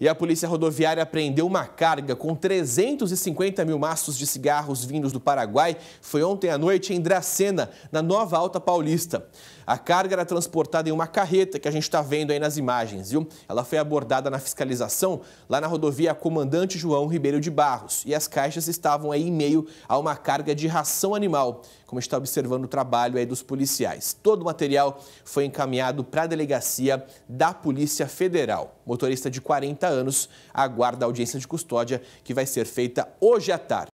E a Polícia Rodoviária apreendeu uma carga com 350 mil maços de cigarros vindos do Paraguai. Foi ontem à noite em Dracena, na Nova Alta Paulista. A carga era transportada em uma carreta que a gente está vendo aí nas imagens, viu? Ela foi abordada na fiscalização lá na rodovia Comandante João Ribeiro de Barros. E as caixas estavam aí em meio a uma carga de ração animal, como está observando o trabalho aí dos policiais. Todo o material foi encaminhado para a delegacia da Polícia Federal. Motorista de 40 40 anos aguarda a audiência de custódia que vai ser feita hoje à tarde.